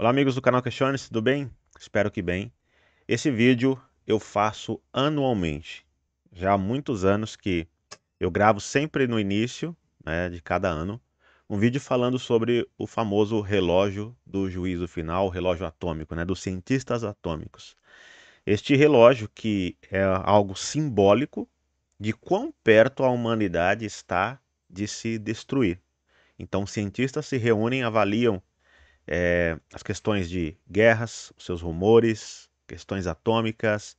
Olá amigos do canal Questiones, tudo bem? Espero que bem. Esse vídeo eu faço anualmente. Já há muitos anos que eu gravo sempre no início né, de cada ano um vídeo falando sobre o famoso relógio do juízo final, o relógio atômico, né, dos cientistas atômicos. Este relógio que é algo simbólico de quão perto a humanidade está de se destruir. Então cientistas se reúnem, avaliam é, as questões de guerras, seus rumores, questões atômicas,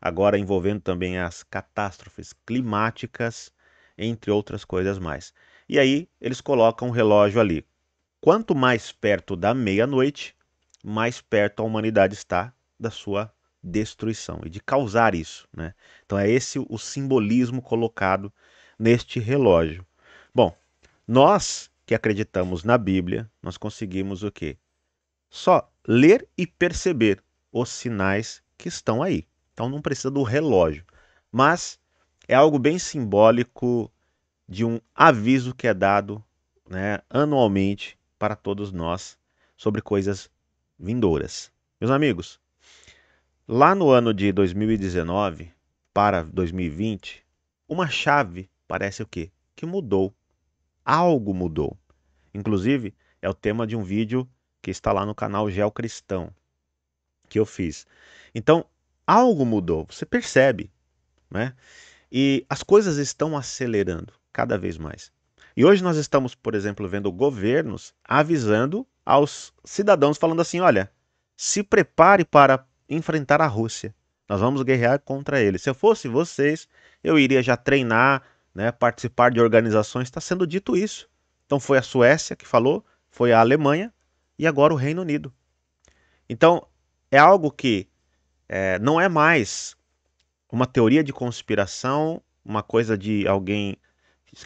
agora envolvendo também as catástrofes climáticas, entre outras coisas mais. E aí eles colocam o um relógio ali. Quanto mais perto da meia-noite, mais perto a humanidade está da sua destruição e de causar isso. Né? Então é esse o simbolismo colocado neste relógio. Bom, nós que acreditamos na Bíblia, nós conseguimos o quê? Só ler e perceber os sinais que estão aí. Então não precisa do relógio, mas é algo bem simbólico de um aviso que é dado né, anualmente para todos nós sobre coisas vindouras. Meus amigos, lá no ano de 2019 para 2020, uma chave parece o quê? Que mudou. Algo mudou. Inclusive, é o tema de um vídeo que está lá no canal Geocristão que eu fiz. Então, algo mudou, você percebe, né? E as coisas estão acelerando cada vez mais. E hoje nós estamos, por exemplo, vendo governos avisando aos cidadãos falando assim: olha, se prepare para enfrentar a Rússia. Nós vamos guerrear contra ele. Se eu fosse vocês, eu iria já treinar, né, participar de organizações. Está sendo dito isso. Então foi a Suécia que falou, foi a Alemanha e agora o Reino Unido. Então é algo que é, não é mais uma teoria de conspiração, uma coisa de alguém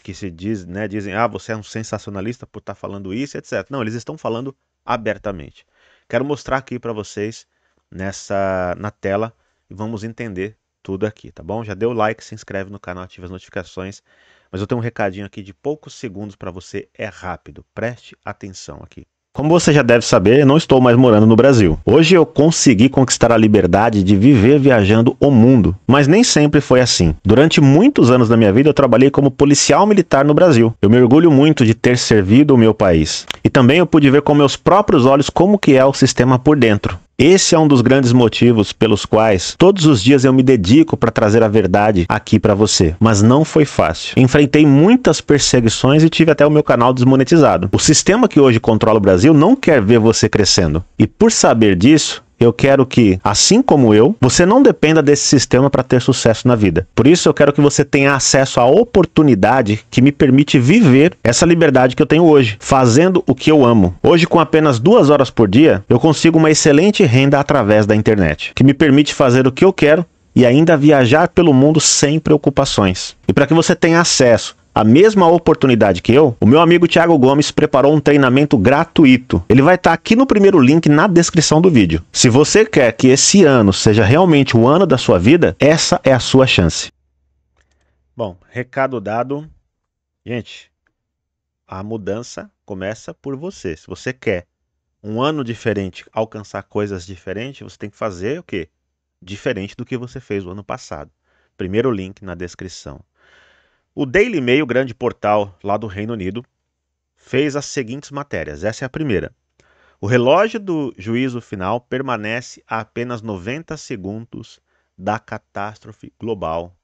que se diz, né, dizem, ah, você é um sensacionalista por estar tá falando isso, etc. Não, eles estão falando abertamente. Quero mostrar aqui para vocês nessa na tela e vamos entender tudo aqui, tá bom? Já deu like, se inscreve no canal, ativa as notificações. Mas eu tenho um recadinho aqui de poucos segundos para você, é rápido. Preste atenção aqui. Como você já deve saber, não estou mais morando no Brasil. Hoje eu consegui conquistar a liberdade de viver viajando o mundo, mas nem sempre foi assim. Durante muitos anos da minha vida eu trabalhei como policial militar no Brasil. Eu me orgulho muito de ter servido o meu país. E também eu pude ver com meus próprios olhos como que é o sistema por dentro. Esse é um dos grandes motivos pelos quais todos os dias eu me dedico para trazer a verdade aqui para você, mas não foi fácil. Enfrentei muitas perseguições e tive até o meu canal desmonetizado. O sistema que hoje controla o Brasil não quer ver você crescendo. E por saber disso, eu quero que, assim como eu, você não dependa desse sistema para ter sucesso na vida. Por isso, eu quero que você tenha acesso à oportunidade que me permite viver essa liberdade que eu tenho hoje, fazendo o que eu amo. Hoje, com apenas duas horas por dia, eu consigo uma excelente renda através da internet, que me permite fazer o que eu quero e ainda viajar pelo mundo sem preocupações. E para que você tenha acesso a mesma oportunidade que eu, o meu amigo Thiago Gomes preparou um treinamento gratuito. Ele vai estar tá aqui no primeiro link na descrição do vídeo. Se você quer que esse ano seja realmente o ano da sua vida, essa é a sua chance. Bom, recado dado. Gente, a mudança começa por você. Se você quer um ano diferente, alcançar coisas diferentes, você tem que fazer o quê? Diferente do que você fez o ano passado. Primeiro link na descrição. O Daily Mail, grande portal lá do Reino Unido, fez as seguintes matérias. Essa é a primeira. O relógio do juízo final permanece a apenas 90 segundos da catástrofe global,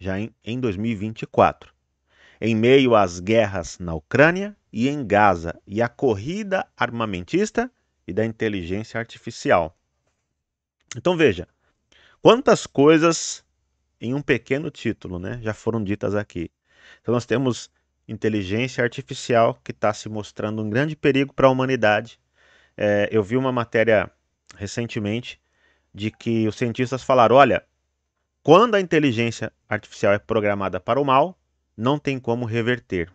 já em, em 2024. Em meio às guerras na Ucrânia e em Gaza e à corrida armamentista e da inteligência artificial. Então veja, quantas coisas em um pequeno título, né? já foram ditas aqui. Então, nós temos inteligência artificial que está se mostrando um grande perigo para a humanidade. É, eu vi uma matéria recentemente de que os cientistas falaram: olha, quando a inteligência artificial é programada para o mal, não tem como reverter.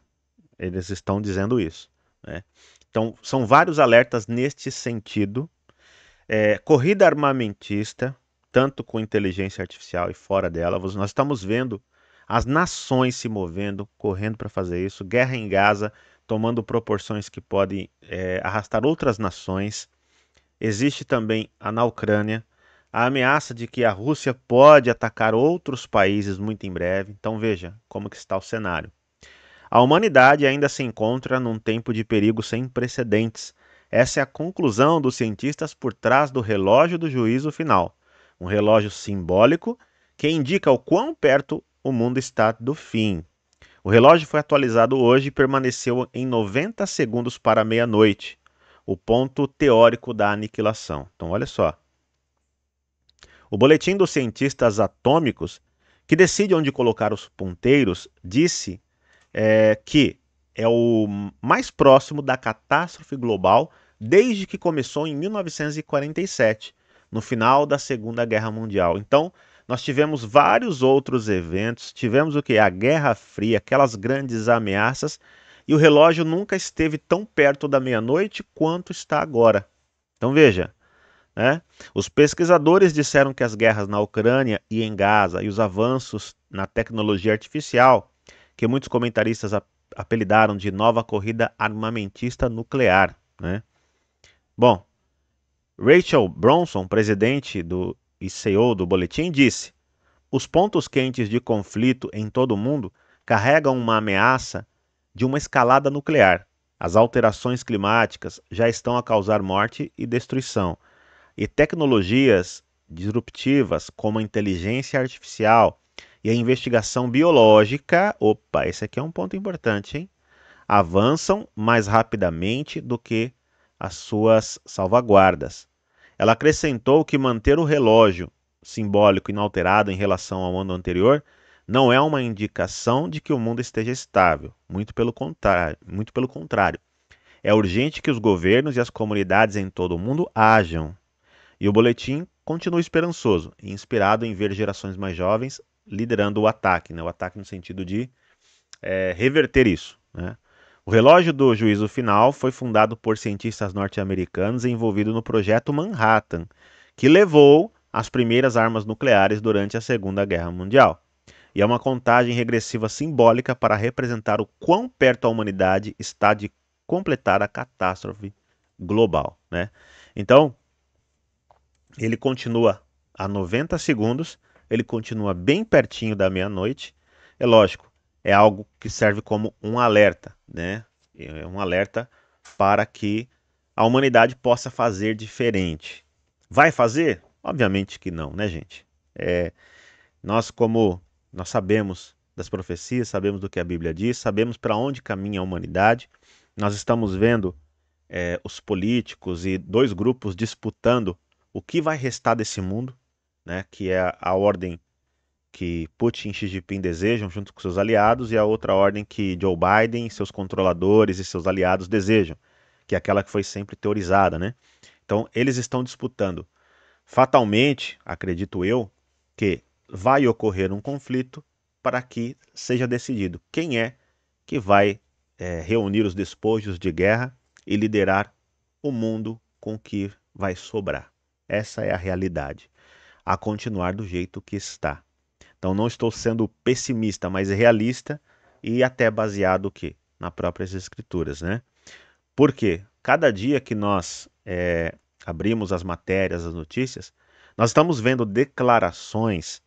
Eles estão dizendo isso. Né? Então, são vários alertas neste sentido. É, corrida armamentista, tanto com inteligência artificial e fora dela. Nós estamos vendo as nações se movendo, correndo para fazer isso, guerra em Gaza tomando proporções que podem é, arrastar outras nações. Existe também a na Ucrânia a ameaça de que a Rússia pode atacar outros países muito em breve. Então veja como que está o cenário. A humanidade ainda se encontra num tempo de perigo sem precedentes. Essa é a conclusão dos cientistas por trás do relógio do juízo final um relógio simbólico que indica o quão perto o mundo está do fim. O relógio foi atualizado hoje e permaneceu em 90 segundos para meia-noite, o ponto teórico da aniquilação. Então, olha só. O boletim dos cientistas atômicos, que decide onde colocar os ponteiros, disse é, que é o mais próximo da catástrofe global desde que começou em 1947, no final da Segunda Guerra Mundial. Então, nós tivemos vários outros eventos, tivemos o que? A Guerra Fria, aquelas grandes ameaças, e o relógio nunca esteve tão perto da meia-noite quanto está agora. Então veja, né? os pesquisadores disseram que as guerras na Ucrânia e em Gaza e os avanços na tecnologia artificial, que muitos comentaristas apelidaram de nova corrida armamentista nuclear. Né? Bom, Rachel Bronson, presidente do, e CEO do boletim, disse: Os pontos quentes de conflito em todo o mundo carregam uma ameaça de uma escalada nuclear. As alterações climáticas já estão a causar morte e destruição, e tecnologias disruptivas como a inteligência artificial e a investigação biológica, opa, esse aqui é um ponto importante, hein? Avançam mais rapidamente do que as suas salvaguardas. Ela acrescentou que manter o relógio simbólico inalterado em relação ao ano anterior não é uma indicação de que o mundo esteja estável, muito pelo contrário, muito pelo contrário. É urgente que os governos e as comunidades em todo o mundo hajam. E o boletim continua esperançoso, inspirado em ver gerações mais jovens liderando o ataque, né? o ataque no sentido de é, reverter isso. Né? O relógio do juízo final foi fundado por cientistas norte-americanos envolvidos no projeto Manhattan, que levou às primeiras armas nucleares durante a Segunda Guerra Mundial. E é uma contagem regressiva simbólica para representar o quão perto a humanidade está de completar a catástrofe global. Né? Então, ele continua a 90 segundos, ele continua bem pertinho da meia-noite. É lógico, é algo que serve como um alerta, né? É, é um alerta para que a humanidade possa fazer diferente. Vai fazer? Obviamente que não, né, gente? É, nós, como nós sabemos das profecias, sabemos do que a Bíblia diz, sabemos para onde caminha a humanidade. Nós estamos vendo é, os políticos e dois grupos disputando o que vai restar desse mundo, né? Que é a ordem que Putin e Xi Jinping desejam junto com seus aliados e a outra ordem que Joe Biden, seus controladores e seus aliados desejam, que é aquela que foi sempre teorizada, né? Então, eles estão disputando. Fatalmente, acredito eu, que vai ocorrer um conflito para que seja decidido quem é que vai é, reunir os despojos de guerra e liderar o mundo com o que vai sobrar. Essa é a realidade. A continuar do jeito que está. Então não estou sendo pessimista, mas realista e até baseado que na próprias escrituras, né? Porque cada dia que nós é, abrimos as matérias, as notícias, nós estamos vendo declarações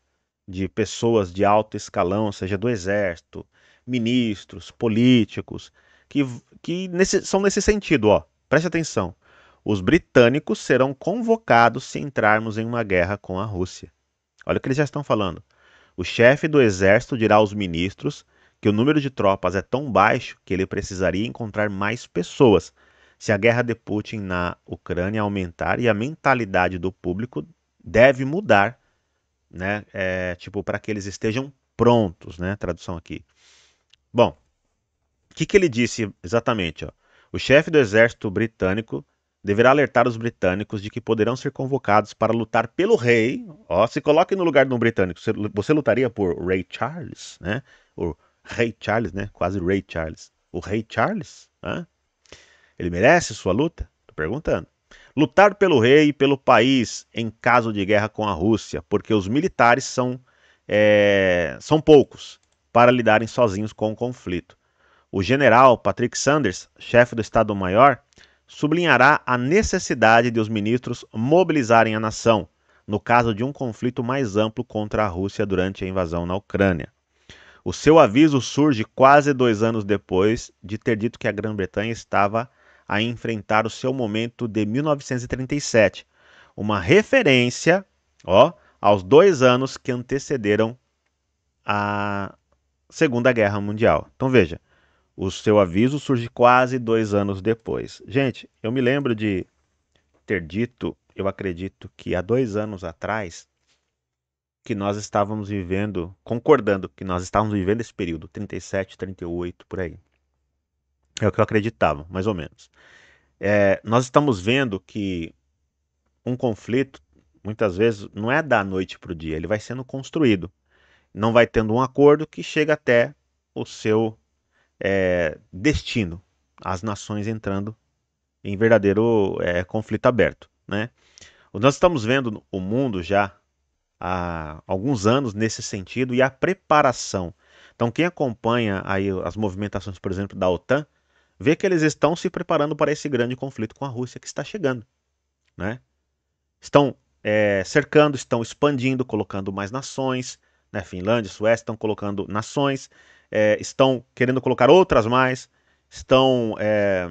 de pessoas de alto escalão, seja do exército, ministros, políticos, que, que nesse, são nesse sentido, ó. Preste atenção. Os britânicos serão convocados se entrarmos em uma guerra com a Rússia. Olha o que eles já estão falando. O chefe do exército dirá aos ministros que o número de tropas é tão baixo que ele precisaria encontrar mais pessoas se a guerra de Putin na Ucrânia aumentar e a mentalidade do público deve mudar, né? É, tipo, para que eles estejam prontos, né? Tradução aqui. Bom, o que, que ele disse exatamente? Ó? O chefe do exército britânico deverá alertar os britânicos de que poderão ser convocados para lutar pelo rei. Ó, se coloque no lugar de um britânico. Você, lutaria por Rei Charles, né? O Rei Charles, né? Quase Rei Charles. O Rei Charles, né? Ele merece sua luta? Tô perguntando. Lutar pelo rei e pelo país em caso de guerra com a Rússia, porque os militares são, é, são poucos para lidarem sozinhos com o conflito. O general Patrick Sanders, chefe do Estado-Maior, sublinhará a necessidade de os ministros mobilizarem a nação, no caso de um conflito mais amplo contra a Rússia durante a invasão na Ucrânia. O seu aviso surge quase dois anos depois de ter dito que a Grã-Bretanha estava a enfrentar o seu momento de 1937, uma referência ó, aos dois anos que antecederam a Segunda Guerra Mundial. Então veja, o seu aviso surge quase dois anos depois. Gente, eu me lembro de ter dito, eu acredito que há dois anos atrás, que nós estávamos vivendo, concordando que nós estávamos vivendo esse período, 37, 38, por aí. É o que eu acreditava, mais ou menos. É, nós estamos vendo que um conflito, muitas vezes, não é da noite para o dia, ele vai sendo construído. Não vai tendo um acordo que chega até o seu é, destino, as nações entrando em verdadeiro é, conflito aberto. Né? Nós estamos vendo o mundo já há alguns anos nesse sentido e a preparação. Então, quem acompanha aí as movimentações, por exemplo, da OTAN, vê que eles estão se preparando para esse grande conflito com a Rússia que está chegando. Né? Estão é, cercando, estão expandindo, colocando mais nações. Né? Finlândia, Suécia estão colocando nações é, estão querendo colocar outras mais, estão é,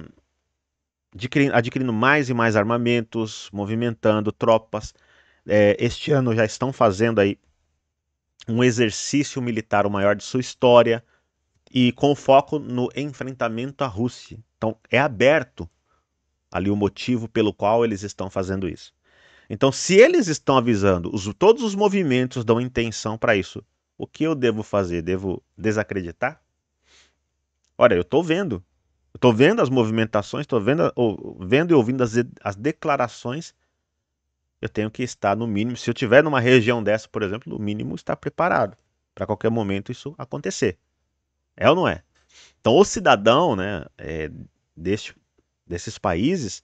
adquirindo, adquirindo, mais e mais armamentos, movimentando tropas. É, este ano já estão fazendo aí um exercício militar o maior de sua história e com foco no enfrentamento à Rússia. Então é aberto ali o motivo pelo qual eles estão fazendo isso. Então, se eles estão avisando, os, todos os movimentos dão intenção para isso. O que eu devo fazer? Devo desacreditar? Olha, eu estou vendo. Estou vendo as movimentações, estou vendo, ou, vendo e ouvindo as, as declarações. Eu tenho que estar, no mínimo, se eu estiver numa região dessa, por exemplo, no mínimo estar preparado para qualquer momento isso acontecer. É ou não é? Então, o cidadão né, é, deste, desses países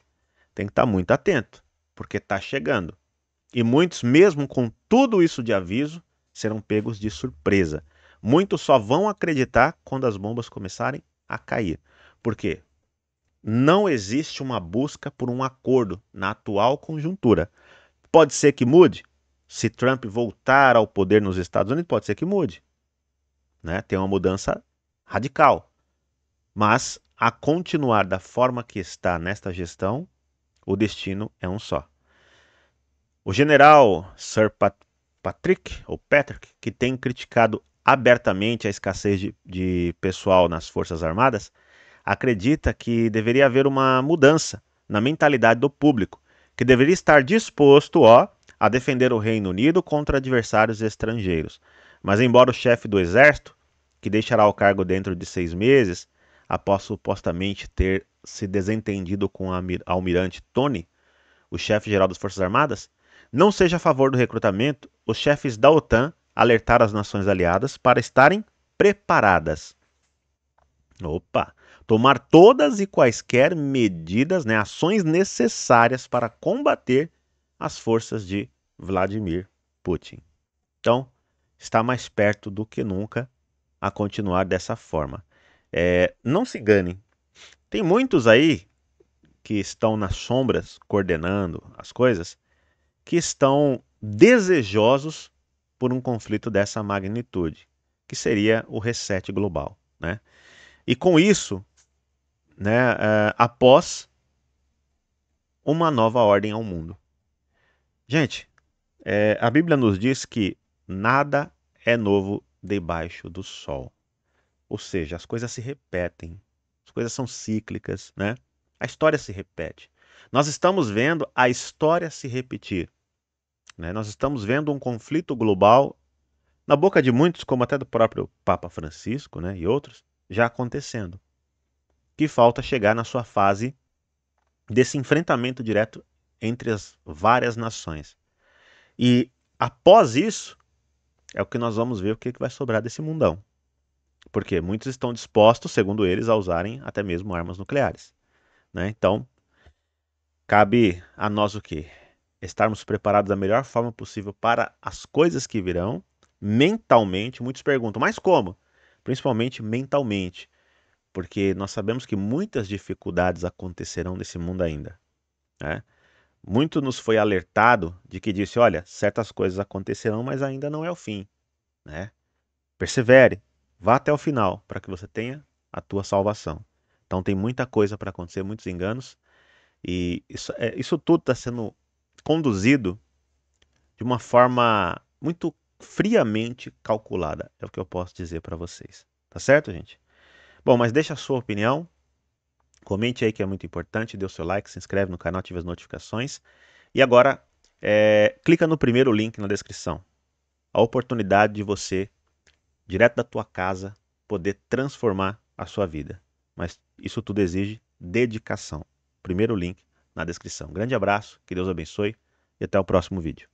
tem que estar muito atento, porque está chegando. E muitos, mesmo com tudo isso de aviso, serão pegos de surpresa. Muitos só vão acreditar quando as bombas começarem a cair. Por quê? Não existe uma busca por um acordo na atual conjuntura. Pode ser que mude? Se Trump voltar ao poder nos Estados Unidos, pode ser que mude. Né? Tem uma mudança radical. Mas, a continuar da forma que está nesta gestão, o destino é um só. O general Sir Pat Patrick, ou Patrick, que tem criticado abertamente a escassez de, de pessoal nas Forças Armadas, acredita que deveria haver uma mudança na mentalidade do público, que deveria estar disposto ó, a defender o Reino Unido contra adversários estrangeiros. Mas, embora o chefe do exército, que deixará o cargo dentro de seis meses, após supostamente ter se desentendido com o almirante Tony, o chefe-geral das Forças Armadas, não seja a favor do recrutamento, os chefes da OTAN alertaram as nações aliadas para estarem preparadas. Opa! Tomar todas e quaisquer medidas, né, ações necessárias para combater as forças de Vladimir Putin. Então, está mais perto do que nunca a continuar dessa forma. É, não se enganem. Tem muitos aí que estão nas sombras coordenando as coisas que estão desejosos por um conflito dessa magnitude, que seria o reset global. Né? E com isso, né, uh, após uma nova ordem ao mundo. Gente, é, a Bíblia nos diz que nada é novo debaixo do sol. Ou seja, as coisas se repetem, as coisas são cíclicas, né? A história se repete. Nós estamos vendo a história se repetir. Né? Nós estamos vendo um conflito global, na boca de muitos, como até do próprio Papa Francisco né, e outros, já acontecendo. Que falta chegar na sua fase desse enfrentamento direto entre as várias nações. E após isso, é o que nós vamos ver o que vai sobrar desse mundão. Porque muitos estão dispostos, segundo eles, a usarem até mesmo armas nucleares. Né? Então, cabe a nós o quê? estarmos preparados da melhor forma possível para as coisas que virão, mentalmente, muitos perguntam, mas como? Principalmente mentalmente, porque nós sabemos que muitas dificuldades acontecerão nesse mundo ainda. Né? Muito nos foi alertado de que disse, olha, certas coisas acontecerão, mas ainda não é o fim. Né? Persevere, vá até o final para que você tenha a tua salvação. Então tem muita coisa para acontecer, muitos enganos, e isso, é, isso tudo está sendo conduzido de uma forma muito friamente calculada. É o que eu posso dizer para vocês. Tá certo, gente? Bom, mas deixa a sua opinião. Comente aí que é muito importante, dê o seu like, se inscreve no canal, ative as notificações. E agora, é, clica no primeiro link na descrição. A oportunidade de você, direto da tua casa, poder transformar a sua vida. Mas isso tudo exige dedicação. Primeiro link na descrição. Grande abraço, que Deus abençoe e até o próximo vídeo.